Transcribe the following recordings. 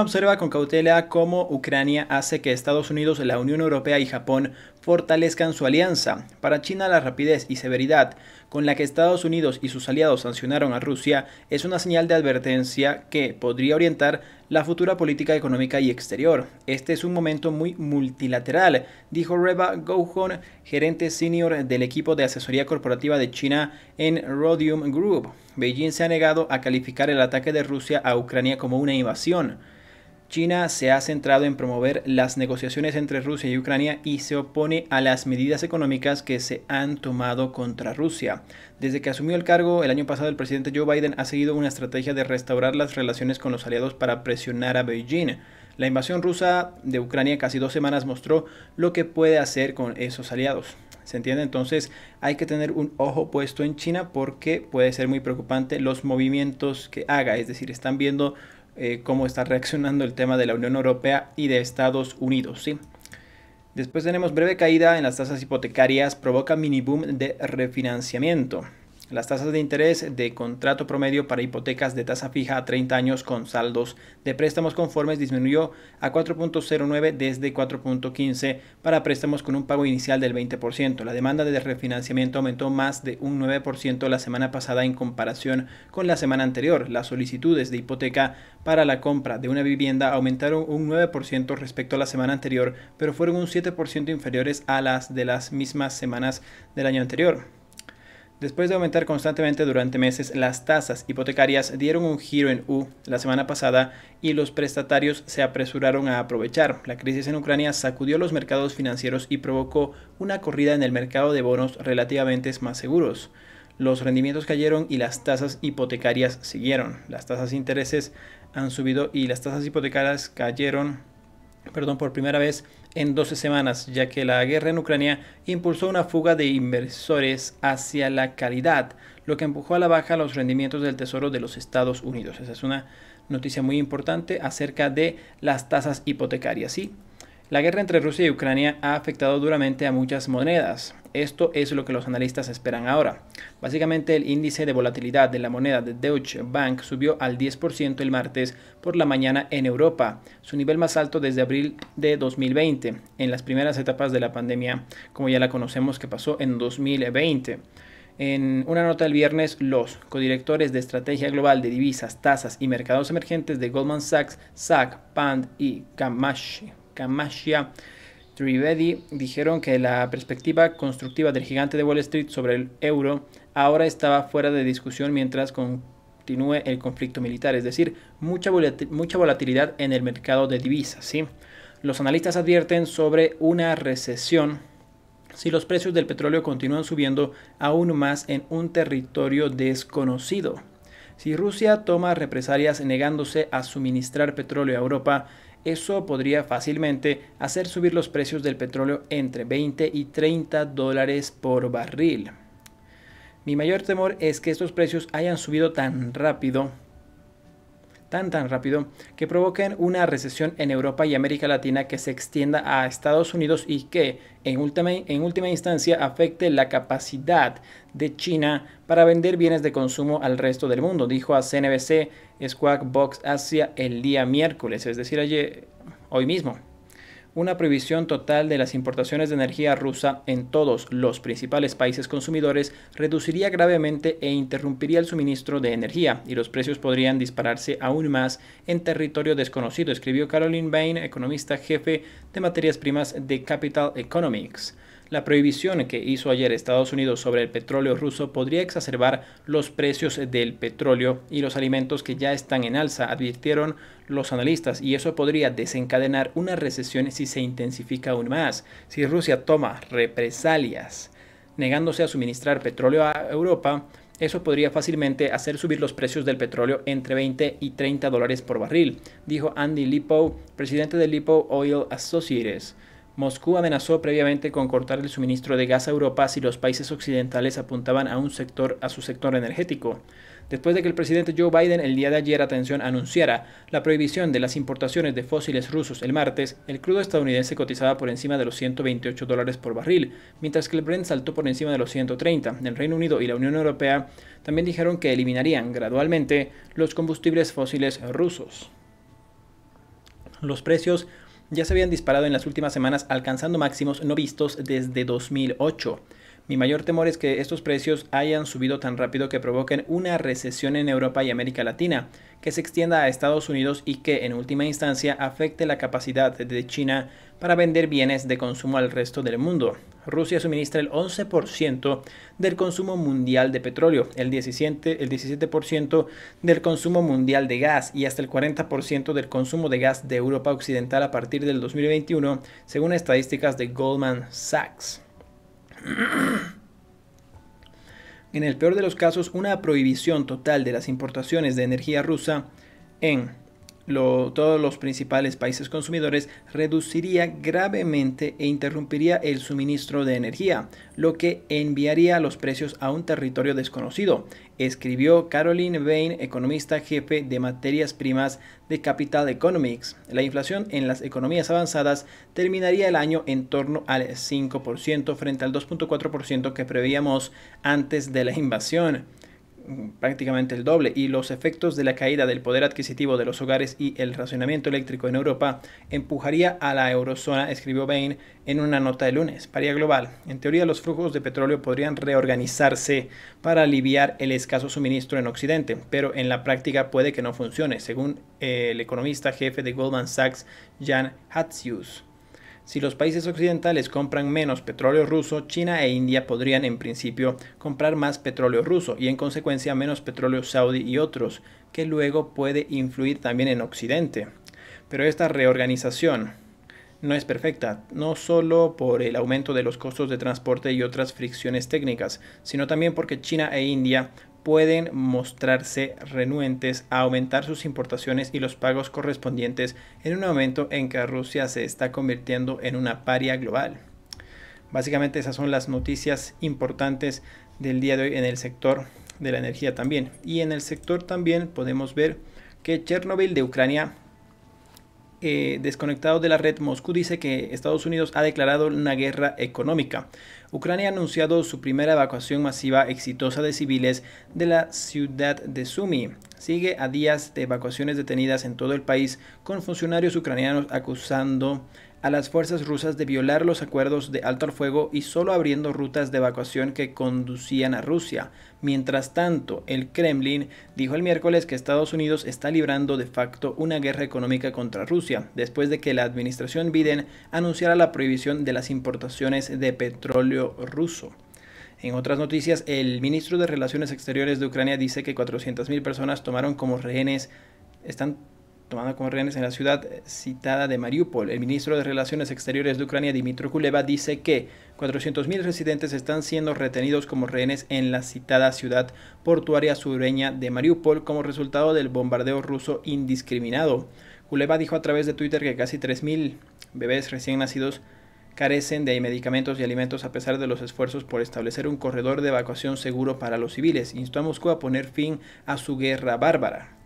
observa con cautela cómo Ucrania hace que Estados Unidos, la Unión Europea y Japón fortalezcan su alianza. Para China la rapidez y severidad con la que Estados Unidos y sus aliados sancionaron a Rusia es una señal de advertencia que podría orientar la futura política económica y exterior. Este es un momento muy multilateral, dijo Reba Gohon, gerente senior del equipo de asesoría corporativa de China en Rhodium Group. Beijing se ha negado a calificar el ataque de Rusia a Ucrania como una invasión. China se ha centrado en promover las negociaciones entre Rusia y Ucrania y se opone a las medidas económicas que se han tomado contra Rusia. Desde que asumió el cargo el año pasado, el presidente Joe Biden ha seguido una estrategia de restaurar las relaciones con los aliados para presionar a Beijing. La invasión rusa de Ucrania casi dos semanas mostró lo que puede hacer con esos aliados. ¿Se entiende? Entonces hay que tener un ojo puesto en China porque puede ser muy preocupante los movimientos que haga. Es decir, están viendo eh, cómo está reaccionando el tema de la Unión Europea y de Estados Unidos, ¿sí? Después tenemos breve caída en las tasas hipotecarias, provoca mini boom de refinanciamiento las tasas de interés de contrato promedio para hipotecas de tasa fija a 30 años con saldos de préstamos conformes disminuyó a 4.09 desde 4.15 para préstamos con un pago inicial del 20%. La demanda de refinanciamiento aumentó más de un 9% la semana pasada en comparación con la semana anterior. Las solicitudes de hipoteca para la compra de una vivienda aumentaron un 9% respecto a la semana anterior, pero fueron un 7% inferiores a las de las mismas semanas del año anterior. Después de aumentar constantemente durante meses, las tasas hipotecarias dieron un giro en U la semana pasada y los prestatarios se apresuraron a aprovechar. La crisis en Ucrania sacudió los mercados financieros y provocó una corrida en el mercado de bonos relativamente más seguros. Los rendimientos cayeron y las tasas hipotecarias siguieron. Las tasas de intereses han subido y las tasas hipotecarias cayeron perdón, por primera vez en 12 semanas, ya que la guerra en Ucrania impulsó una fuga de inversores hacia la calidad, lo que empujó a la baja los rendimientos del Tesoro de los Estados Unidos. Esa es una noticia muy importante acerca de las tasas hipotecarias. La guerra entre Rusia y Ucrania ha afectado duramente a muchas monedas. Esto es lo que los analistas esperan ahora. Básicamente el índice de volatilidad de la moneda de Deutsche Bank subió al 10% el martes por la mañana en Europa, su nivel más alto desde abril de 2020, en las primeras etapas de la pandemia, como ya la conocemos que pasó en 2020. En una nota el viernes, los codirectores de Estrategia Global de Divisas, Tasas y Mercados Emergentes de Goldman Sachs, SAC, PAND y Kamashi. Kamashia Trivedi dijeron que la perspectiva constructiva del gigante de Wall Street sobre el euro ahora estaba fuera de discusión mientras continúe el conflicto militar, es decir, mucha, volatilidad en el mercado de divisas. Los analistas advierten sobre una recesión si los precios del petróleo continúan subiendo aún más en un territorio desconocido. Si Rusia toma represalias negándose a suministrar petróleo a Europa, eso podría fácilmente hacer subir los precios del petróleo entre 20 y 30 dólares por barril. Mi mayor temor es que estos precios hayan subido tan rápido tan tan rápido que provoquen una recesión en Europa y América Latina que se extienda a Estados Unidos y que en última, en última instancia afecte la capacidad de China para vender bienes de consumo al resto del mundo, dijo a CNBC Squawk Box Asia el día miércoles, es decir, hoy mismo una prohibición total de las importaciones de energía rusa en todos los principales países consumidores reduciría gravemente e interrumpiría el suministro de energía y los precios podrían dispararse aún más en territorio desconocido, escribió Caroline Bain, economista jefe de materias primas de Capital Economics. La prohibición que hizo ayer Estados Unidos sobre el petróleo ruso podría exacerbar los precios del petróleo y los alimentos que ya están en alza, advirtieron los analistas, y eso podría desencadenar una recesión si se intensifica aún más, si Rusia toma represalias negándose a suministrar petróleo a Europa, eso podría fácilmente hacer subir los precios del petróleo entre 20 y 30 dólares por barril, dijo Andy lipo presidente de Lipo Oil Associates. Moscú amenazó previamente con cortar el suministro de gas a Europa si los países occidentales apuntaban a, un sector, a su sector energético. Después de que el presidente Joe Biden el día de ayer, atención, anunciara la prohibición de las importaciones de fósiles rusos el martes, el crudo estadounidense cotizaba por encima de los 128 dólares por barril, mientras que el Brent saltó por encima de los 130. El Reino Unido y la Unión Europea también dijeron que eliminarían gradualmente los combustibles fósiles rusos. Los precios ya se habían disparado en las últimas semanas alcanzando máximos no vistos desde 2008. Mi mayor temor es que estos precios hayan subido tan rápido que provoquen una recesión en Europa y América Latina, que se extienda a Estados Unidos y que, en última instancia, afecte la capacidad de China para vender bienes de consumo al resto del mundo. Rusia suministra el 11% del consumo mundial de petróleo, el 17%, del consumo mundial de gas y hasta el 40% del consumo de gas de Europa Occidental a partir del 2021, según estadísticas de Goldman Sachs. En el peor de los casos, una prohibición total de las importaciones de energía rusa en todos los principales países consumidores reduciría gravemente e interrumpiría el suministro de energía, lo que enviaría los precios a un territorio desconocido, escribió Caroline Bain, economista jefe de materias primas de Capital Economics. La inflación en las economías avanzadas terminaría el año en torno al 5% frente al 2.4% que preveíamos antes de la invasión prácticamente el doble y los efectos de la caída del poder adquisitivo de los hogares y el racionamiento eléctrico en Europa empujaría a la eurozona, escribió Bain en una nota de lunes. Paría global. En teoría los flujos de petróleo podrían reorganizarse para aliviar el escaso suministro en Occidente, pero en la práctica puede que no funcione, según el economista jefe de Goldman Sachs, Jan Hatzius. Si los países occidentales compran menos petróleo ruso, China e India podrían en principio comprar más petróleo ruso y en consecuencia menos petróleo saudí y otros, que luego puede influir también en Occidente. Pero esta reorganización no es perfecta, no solo por el aumento de los costos de transporte y otras fricciones técnicas, sino también porque China e India pueden mostrarse renuentes a aumentar sus importaciones y los pagos correspondientes en un momento en que Rusia se está convirtiendo en una paria global. Básicamente esas son las noticias importantes del día de hoy en el sector de la energía también. Y en el sector también podemos ver que Chernobyl de Ucrania eh, desconectado de la red, Moscú dice que Estados Unidos ha declarado una guerra económica. Ucrania ha anunciado su primera evacuación masiva exitosa de civiles de la ciudad de Sumi. Sigue a días de evacuaciones detenidas en todo el país, con funcionarios ucranianos acusando a las fuerzas rusas de violar los acuerdos de alto al fuego y solo abriendo rutas de evacuación que conducían a Rusia. Mientras tanto, el Kremlin dijo el miércoles que Estados Unidos está librando de facto una guerra económica contra Rusia, después de que la administración Biden anunciara la prohibición de las importaciones de petróleo ruso. En otras noticias, el ministro de Relaciones Exteriores de Ucrania dice que 400.000 personas tomaron como rehenes, están tomada como rehenes en la ciudad citada de Mariupol. El ministro de Relaciones Exteriores de Ucrania, Dmitry Kuleva, dice que 400.000 residentes están siendo retenidos como rehenes en la citada ciudad portuaria sureña de Mariupol como resultado del bombardeo ruso indiscriminado. Kuleva dijo a través de Twitter que casi 3.000 bebés recién nacidos carecen de medicamentos y alimentos a pesar de los esfuerzos por establecer un corredor de evacuación seguro para los civiles. Instó a Moscú a poner fin a su guerra bárbara.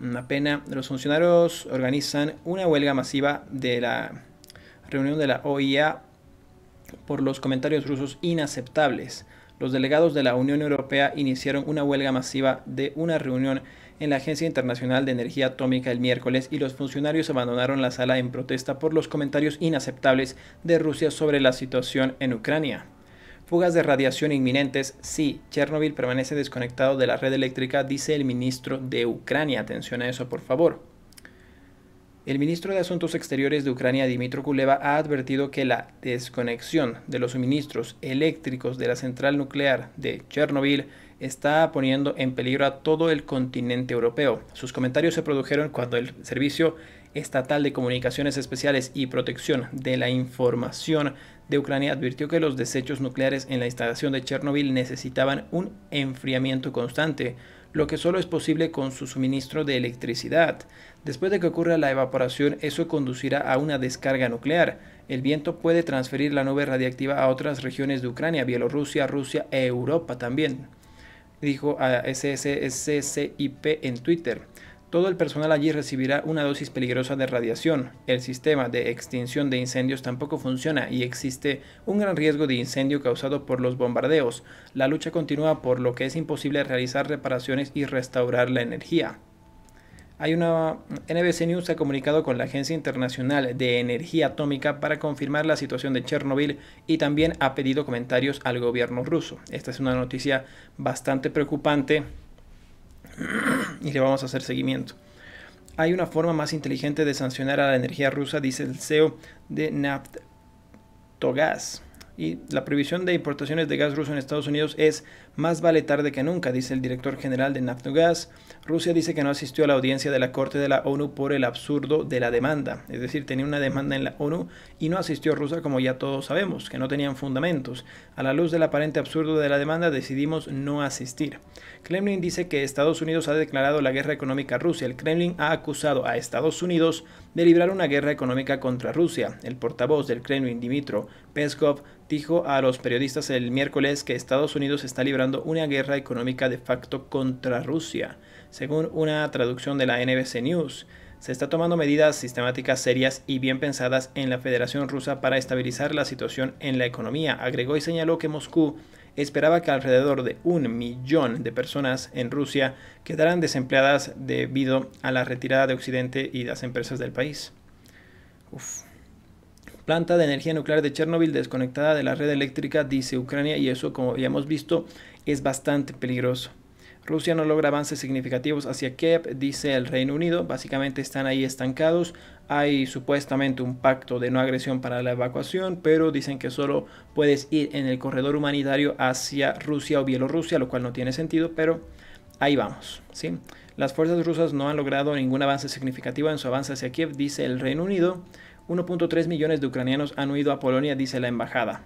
Una pena. Los funcionarios organizan una huelga masiva de la reunión de la OIA por los comentarios rusos inaceptables. Los delegados de la Unión Europea iniciaron una huelga masiva de una reunión en la Agencia Internacional de Energía Atómica el miércoles y los funcionarios abandonaron la sala en protesta por los comentarios inaceptables de Rusia sobre la situación en Ucrania. Fugas de radiación inminentes, sí, Chernobyl permanece desconectado de la red eléctrica, dice el ministro de Ucrania. Atención a eso, por favor. El ministro de Asuntos Exteriores de Ucrania, Dimitro Kuleva, ha advertido que la desconexión de los suministros eléctricos de la central nuclear de Chernobyl está poniendo en peligro a todo el continente europeo. Sus comentarios se produjeron cuando el servicio Estatal de Comunicaciones Especiales y Protección de la Información de Ucrania advirtió que los desechos nucleares en la instalación de Chernobyl necesitaban un enfriamiento constante, lo que solo es posible con su suministro de electricidad. Después de que ocurra la evaporación, eso conducirá a una descarga nuclear. El viento puede transferir la nube radiactiva a otras regiones de Ucrania, Bielorrusia, Rusia e Europa también, dijo a en Twitter. Todo el personal allí recibirá una dosis peligrosa de radiación. El sistema de extinción de incendios tampoco funciona y existe un gran riesgo de incendio causado por los bombardeos. La lucha continúa por lo que es imposible realizar reparaciones y restaurar la energía. Hay una NBC News ha comunicado con la Agencia Internacional de Energía Atómica para confirmar la situación de Chernobyl y también ha pedido comentarios al gobierno ruso. Esta es una noticia bastante preocupante y le vamos a hacer seguimiento. Hay una forma más inteligente de sancionar a la energía rusa, dice el CEO de Naftogaz. Y la prohibición de importaciones de gas ruso en Estados Unidos es más vale tarde que nunca, dice el director general de Naftogaz. Rusia dice que no asistió a la audiencia de la Corte de la ONU por el absurdo de la demanda. Es decir, tenía una demanda en la ONU y no asistió Rusia como ya todos sabemos, que no tenían fundamentos. A la luz del aparente absurdo de la demanda decidimos no asistir. Kremlin dice que Estados Unidos ha declarado la guerra económica a Rusia. El Kremlin ha acusado a Estados Unidos de librar una guerra económica contra Rusia. El portavoz del Kremlin, Dmitry Peskov, dijo a los periodistas el miércoles que Estados Unidos está librando una guerra económica de facto contra Rusia. Según una traducción de la NBC News, se está tomando medidas sistemáticas serias y bien pensadas en la Federación Rusa para estabilizar la situación en la economía, agregó y señaló que Moscú esperaba que alrededor de un millón de personas en Rusia quedaran desempleadas debido a la retirada de Occidente y las empresas del país. Planta de energía nuclear de Chernobyl desconectada de la red eléctrica, dice Ucrania, y eso, como ya hemos visto, es bastante peligroso. Rusia no logra avances significativos hacia Kiev, dice el Reino Unido. Básicamente están ahí estancados. Hay supuestamente un pacto de no agresión para la evacuación, pero dicen que solo puedes ir en el corredor humanitario hacia Rusia o Bielorrusia, lo cual no tiene sentido, pero ahí vamos. ¿sí? Las fuerzas rusas no han logrado ningún avance significativo en su avance hacia Kiev, dice el Reino Unido. 1.3 millones de ucranianos han huido a Polonia, dice la embajada.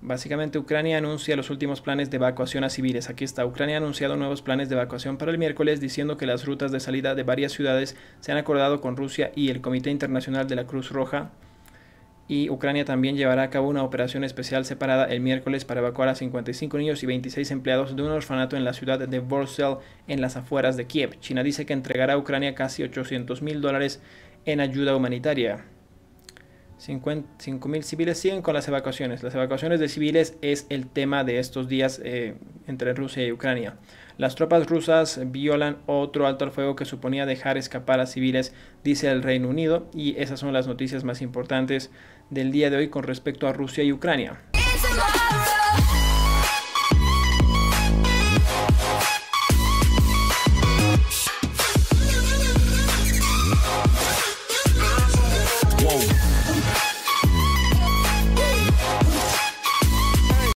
Básicamente Ucrania anuncia los últimos planes de evacuación a civiles. Aquí está, Ucrania ha anunciado nuevos planes de evacuación para el miércoles diciendo que las rutas de salida de varias ciudades se han acordado con Rusia y el Comité Internacional de la Cruz Roja. Y Ucrania también llevará a cabo una operación especial separada el miércoles para evacuar a 55 niños y 26 empleados de un orfanato en la ciudad de Borsel, en las afueras de Kiev. China dice que entregará a Ucrania casi 800 mil dólares en ayuda humanitaria. 5.000 civiles siguen con las evacuaciones. Las evacuaciones de civiles es el tema de estos días eh, entre Rusia y Ucrania. Las tropas rusas violan otro alto al fuego que suponía dejar escapar a civiles, dice el Reino Unido, y esas son las noticias más importantes del día de hoy con respecto a Rusia y Ucrania.